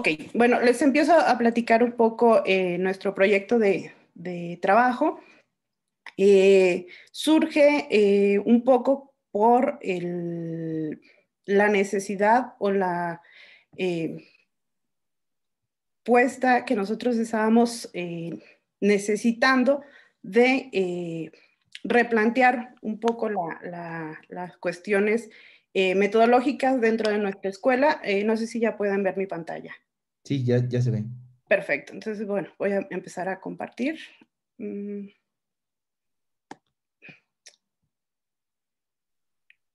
Ok, bueno, les empiezo a platicar un poco eh, nuestro proyecto de, trabajo. Eh, surge eh, un poco por la necesidad o la puesta que nosotros estábamos necesitando de replantear un poco las cuestiones metodológicas dentro de nuestra escuela. no sé si ya pueden ver mi pantalla. Sí, ya, se ve. Perfecto. Entonces, bueno, voy a empezar a compartir. Mm.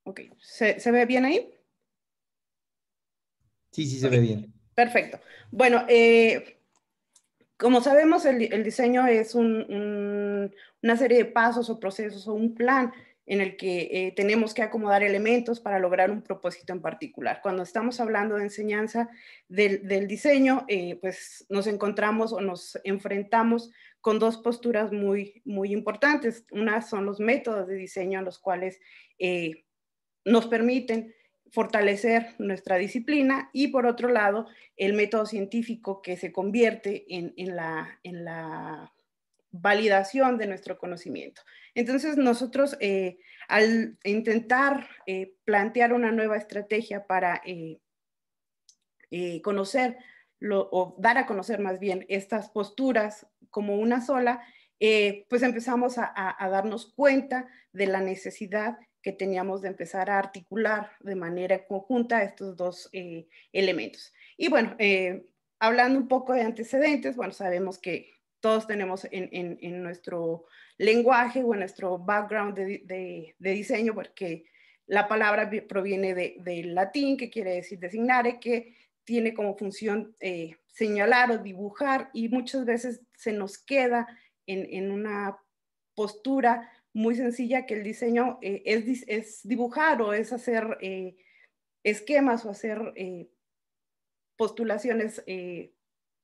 Ok, ¿Se, ve bien ahí? Sí, sí, se ve bien. Perfecto. Bueno, eh, como sabemos, el, diseño es una serie de pasos o procesos o un plan en el que eh, tenemos que acomodar elementos para lograr un propósito en particular. Cuando estamos hablando de enseñanza del, diseño, eh, pues nos encontramos o nos enfrentamos con dos posturas muy, muy importantes. Una son los métodos de diseño en los cuales eh, nos permiten fortalecer nuestra disciplina y por otro lado el método científico que se convierte en, en la, en la validación de nuestro conocimiento. Entonces nosotros eh, al intentar eh, plantear una nueva estrategia para eh, conocer o dar a conocer más bien estas posturas como una sola, pues empezamos a, darnos cuenta de la necesidad que teníamos de empezar a articular de manera conjunta estos dos elementos. Y bueno, hablando un poco de antecedentes, bueno, sabemos que todos tenemos en, nuestro lenguaje o en nuestro background de, diseño, porque la palabra proviene del latín, que quiere decir designare, que tiene como función eh, señalar o dibujar y muchas veces se nos queda en, una postura muy sencilla que el diseño eh, es, dibujar o es hacer eh, esquemas o hacer postulaciones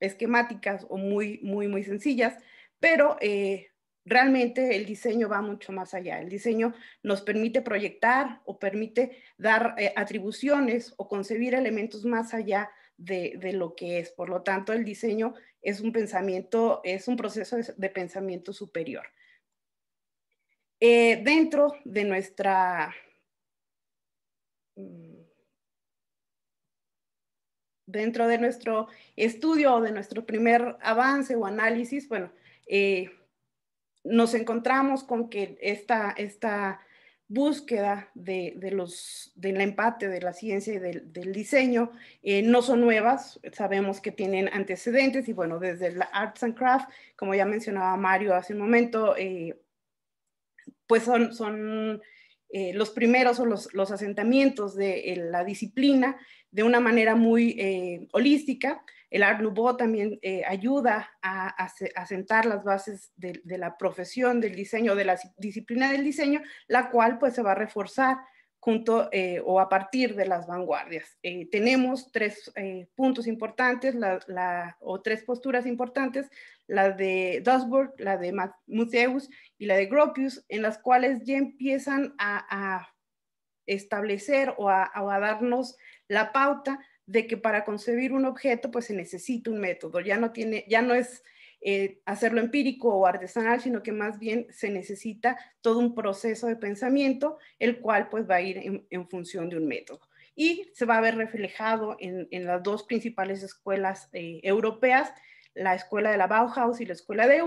esquemáticas o muy, muy, muy sencillas, pero eh, realmente el diseño va mucho más allá. El diseño nos permite proyectar o permite dar eh, atribuciones o concebir elementos más allá de, lo que es. Por lo tanto, el diseño es un pensamiento, es un proceso de, pensamiento superior. Eh, dentro de nuestra... Mm, dentro de nuestro estudio o de nuestro primer avance o análisis, bueno, eh, nos encontramos con que esta, esta búsqueda de, de los, del empate de la ciencia y del, diseño eh, no son nuevas, sabemos que tienen antecedentes y bueno, desde la Arts and Craft, como ya mencionaba Mario hace un momento, eh, pues son, son eh, los primeros o los, asentamientos de eh, la disciplina de una manera muy eh, holística. El Art Nouveau también ayuda a, asentar las bases de, de, la profesión del diseño, de la disciplina del diseño, la cual pues se va a reforzar junto eh, o a partir de las vanguardias. Eh, tenemos tres eh, puntos importantes la, o tres posturas importantes, la de Dusburg, la de Museus y la de Gropius, en las cuales ya empiezan a, establecer o a, a, darnos la pauta de que para concebir un objeto pues se necesita un método, ya no, tiene, ya no es eh, hacerlo empírico o artesanal, sino que más bien se necesita todo un proceso de pensamiento, el cual pues va a ir en, función de un método. Y se va a ver reflejado en, las dos principales escuelas eh, europeas, la escuela de la Bauhaus y la escuela de,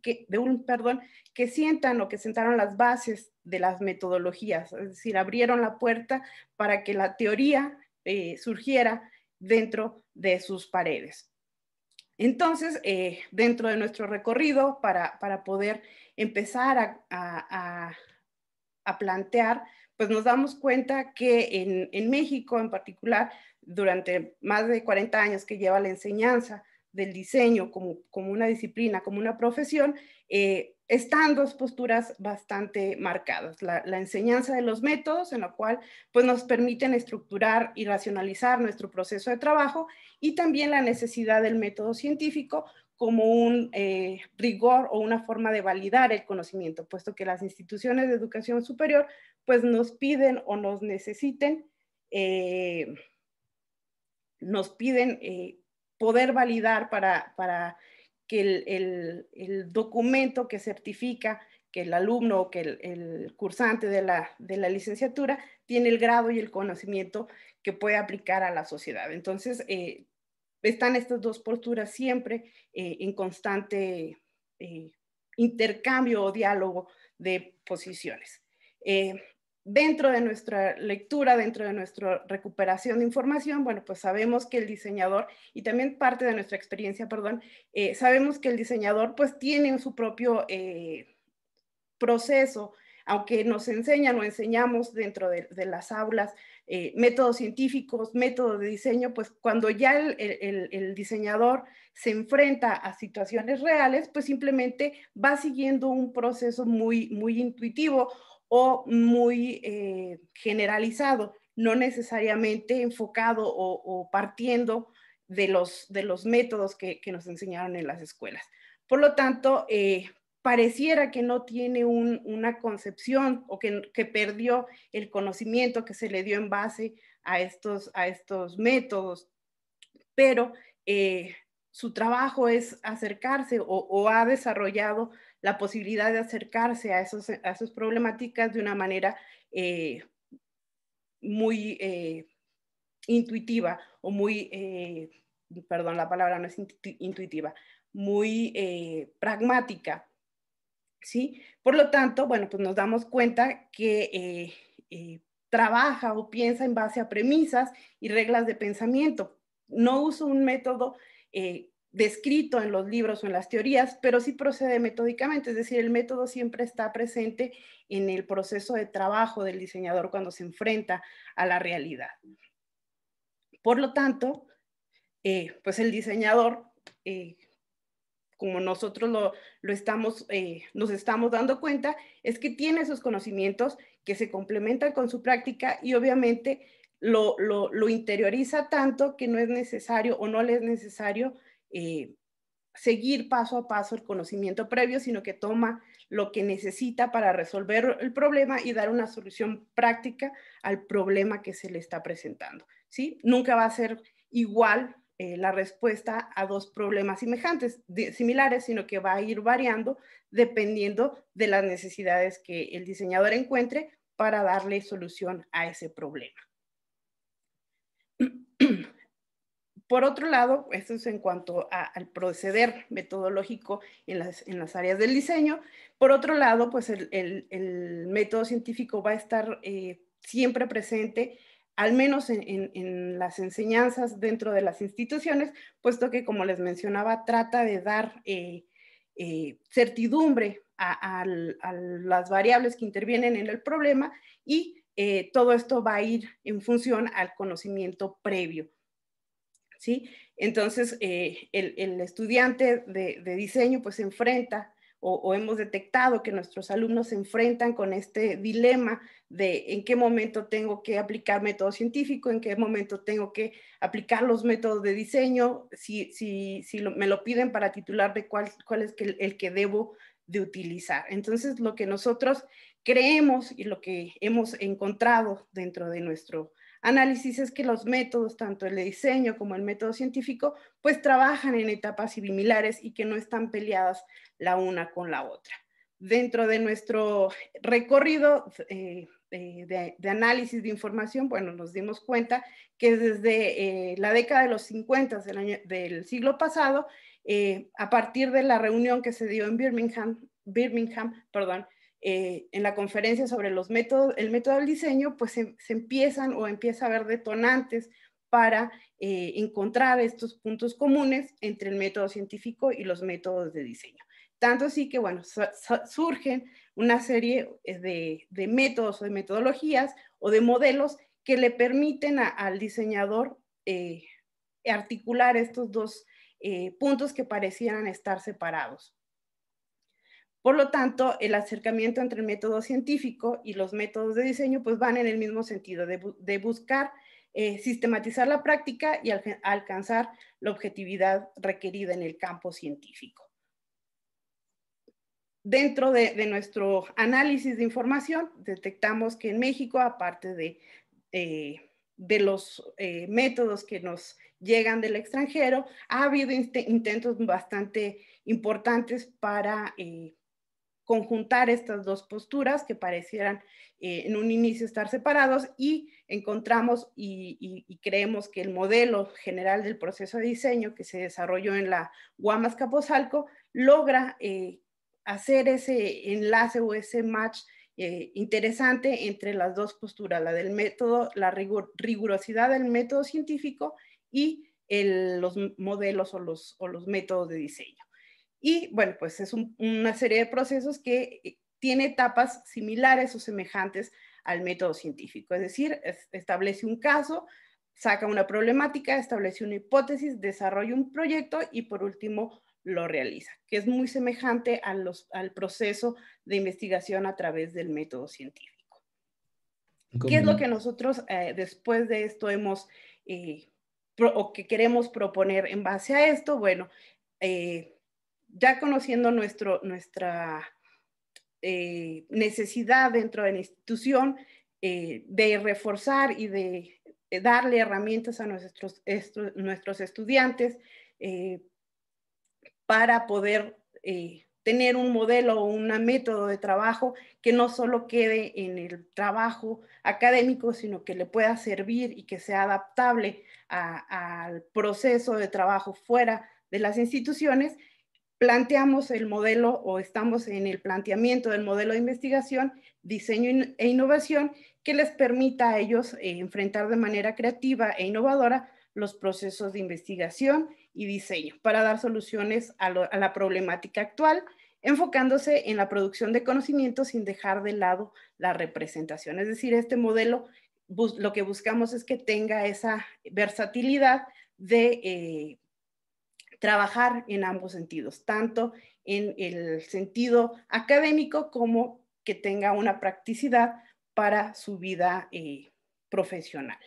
que, de Ulm, perdón, que sientan o que sentaron las bases de las metodologías, es decir, abrieron la puerta para que la teoría eh, surgiera dentro de sus paredes. Entonces, eh, dentro de nuestro recorrido, para, poder empezar a, plantear, pues nos damos cuenta que en, en México en particular, durante más de 40 años que lleva la enseñanza del diseño como, una disciplina, como una profesión, eh, están dos posturas bastante marcadas. La, enseñanza de los métodos, en la cual pues, nos permiten estructurar y racionalizar nuestro proceso de trabajo, y también la necesidad del método científico como un eh, rigor o una forma de validar el conocimiento, puesto que las instituciones de educación superior pues, nos piden o nos necesiten, eh, nos piden poder validar para, que el, documento que certifica que el alumno o que el, cursante de la, licenciatura tiene el grado y el conocimiento que puede aplicar a la sociedad. Entonces, eh, están estas dos posturas siempre eh, en constante eh, intercambio o diálogo de posiciones dentro de nuestra lectura, dentro de nuestra recuperación de información, bueno, pues sabemos que el diseñador, y también parte de nuestra experiencia, perdón, eh, sabemos que el diseñador pues tiene su propio eh, proceso, aunque nos enseñan o enseñamos dentro de, las aulas eh, métodos científicos, métodos de diseño, pues cuando ya el, diseñador se enfrenta a situaciones reales, pues simplemente va siguiendo un proceso muy, muy intuitivo o muy eh, generalizado, no necesariamente enfocado o, partiendo de los, métodos que, nos enseñaron en las escuelas. Por lo tanto, eh, pareciera que no tiene una concepción o que, perdió el conocimiento que se le dio en base a estos, a estos métodos, pero eh, su trabajo es acercarse o ha desarrollado la posibilidad de acercarse a, esos, a esas problemáticas de una manera eh, muy eh, intuitiva o muy, eh, perdón, la palabra no es intuitiva, muy pragmática. ¿sí? Por lo tanto, bueno, pues nos damos cuenta que trabaja o piensa en base a premisas y reglas de pensamiento. No uso un método descrito en los libros o en las teorías, pero sí procede metódicamente, es decir, el método siempre está presente en el proceso de trabajo del diseñador cuando se enfrenta a la realidad. Por lo tanto, eh, pues el diseñador, eh, como nosotros lo, lo estamos, eh, nos estamos dando cuenta, es que tiene esos conocimientos que se complementan con su práctica y obviamente lo, lo, lo interioriza tanto que no es necesario o no le es necesario eh, seguir paso a paso el conocimiento previo, sino que toma lo que necesita para resolver el problema y dar una solución práctica al problema que se le está presentando. ¿sí? Nunca va a ser igual eh, la respuesta a dos problemas semejantes, similares, sino que va a ir variando dependiendo de las necesidades que el diseñador encuentre para darle solución a ese problema. por otro lado, esto es en cuanto al proceder metodológico en las, áreas del diseño. Por otro lado, pues el, método científico va a estar eh, siempre presente, al menos en, las enseñanzas dentro de las instituciones, puesto que, como les mencionaba, trata de dar eh, eh, certidumbre a, las variables que intervienen en el problema y todo esto va a ir en función al conocimiento previo. Entonces, eh, el, estudiante de, diseño pues se enfrenta o, hemos detectado que nuestros alumnos se enfrentan con este dilema de en qué momento tengo que aplicar método científico, en qué momento tengo que aplicar los métodos de diseño, si, me lo piden para titular de cuál, es el que debo de utilizar. Entonces, lo que nosotros creemos y lo que hemos encontrado dentro de nuestro análisis es que los métodos, tanto el de diseño como el método científico, pues trabajan en etapas similares y que no están peleadas la una con la otra. Dentro de nuestro recorrido eh, eh, de, análisis de información, bueno, nos dimos cuenta que desde eh, la década de los 50 del, del siglo pasado, a partir de la reunión que se dio en Birmingham, Birmingham perdón, eh, en la conferencia sobre los métodos, el método del diseño, pues se, empiezan o empieza a haber detonantes para eh, encontrar estos puntos comunes entre el método científico y los métodos de diseño. Tanto así que, bueno, surgen una serie eh, de, métodos o de metodologías o de modelos que le permiten al diseñador articular estos dos puntos que parecieran estar separados. Por lo tanto, el acercamiento entre el método científico y los métodos de diseño pues van en el mismo sentido de, buscar eh, sistematizar la práctica y alcanzar la objetividad requerida en el campo científico. Dentro de, nuestro análisis de información, detectamos que en México, aparte de, eh, de los eh, métodos que nos llegan del extranjero, ha habido intentos bastante importantes para conjuntar estas dos posturas que parecieran eh, en un inicio estar separados y encontramos y, creemos que el modelo general del proceso de diseño que se desarrolló en la Guamas Capozalco logra eh, hacer ese enlace o ese match eh, interesante entre las dos posturas, la del método, la rigurosidad del método científico y los modelos o o los métodos de diseño. Y bueno, pues es una serie de procesos que eh, tiene etapas similares o semejantes al método científico. Es decir, establece un caso, saca una problemática, establece una hipótesis, desarrolla un proyecto y por último lo realiza, que es muy semejante al proceso de investigación a través del método científico. ¿Qué es lo que nosotros eh, después de esto hemos, eh, o que queremos proponer en base a esto? Bueno, eh, ya conociendo nuestra eh, necesidad dentro de la institución eh, de reforzar y de eh, darle herramientas a nuestros, estudiantes para poder tener un modelo o un método de trabajo que no solo quede en el trabajo académico, sino que le pueda servir y que sea adaptable al proceso de trabajo fuera de las instituciones planteamos el modelo o estamos en el planteamiento del modelo de investigación, diseño e innovación que les permita a ellos eh, enfrentar de manera creativa e innovadora los procesos de investigación y diseño para dar soluciones a, la problemática actual, enfocándose en la producción de conocimiento sin dejar de lado la representación. Es decir, este modelo lo que buscamos es que tenga esa versatilidad de eh, trabajar en ambos sentidos, tanto en el sentido académico como que tenga una practicidad para su vida eh, profesional.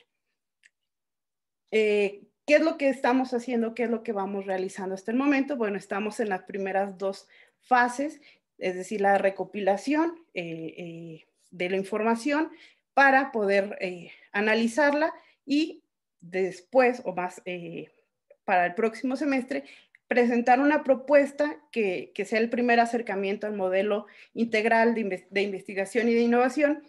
Eh, ¿Qué es lo que estamos haciendo? ¿Qué es lo que vamos realizando hasta el momento? Bueno, estamos en las primeras dos fases, es decir, la recopilación eh, de la información para poder analizarla y después o más para el próximo semestre presentar una propuesta que, sea el primer acercamiento al modelo integral de, investigación y de innovación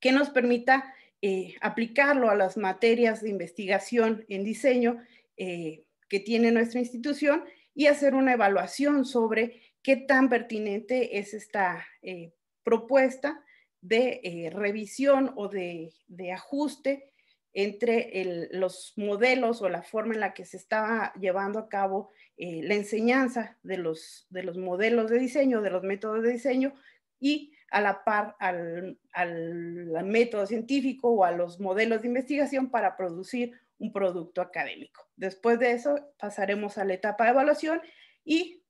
que nos permita eh, aplicarlo a las materias de investigación en diseño eh, que tiene nuestra institución y hacer una evaluación sobre qué tan pertinente es esta eh, propuesta de revisión o de ajuste entre los modelos o la forma en la que se estaba llevando a cabo eh, la enseñanza de los, de los modelos de diseño, de los métodos de diseño y a la par al, método científico o a los modelos de investigación para producir un producto académico. Después de eso pasaremos a la etapa de evaluación y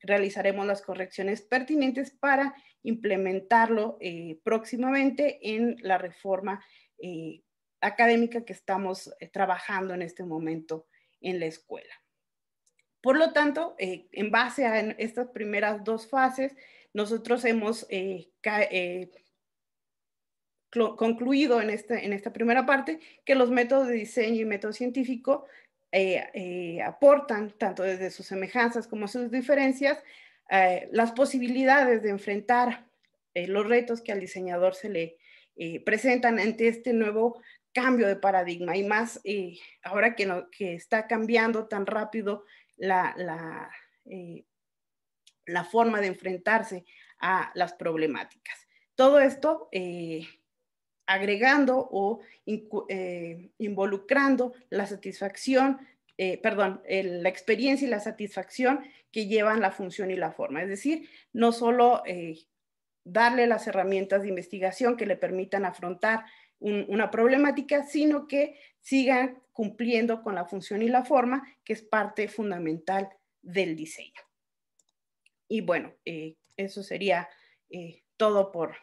realizaremos las correcciones pertinentes para implementarlo eh, próximamente en la reforma eh, académica que estamos eh, trabajando en este momento en la escuela. Por lo tanto, eh, en base a estas primeras dos fases, nosotros hemos eh, concluido en, este, en esta primera parte que los métodos de diseño y método científico aportan, tanto desde sus semejanzas como sus diferencias, las posibilidades de enfrentar los retos que al diseñador se le presentan ante este nuevo cambio de paradigma y más eh, ahora que, está cambiando tan rápido eh, la, forma de enfrentarse a las problemáticas. Todo esto eh, agregando o involucrando la satisfacción, perdón, la experiencia y la satisfacción que llevan la función y la forma. Es decir, no solo darle las herramientas de investigación que le permitan afrontar una problemática, sino que sigan cumpliendo con la función y la forma, que es parte fundamental del diseño. Y bueno, eh, eso sería eh, todo por,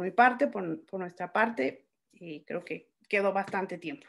mi parte, por, por nuestra parte, y eh, creo que quedó bastante tiempo.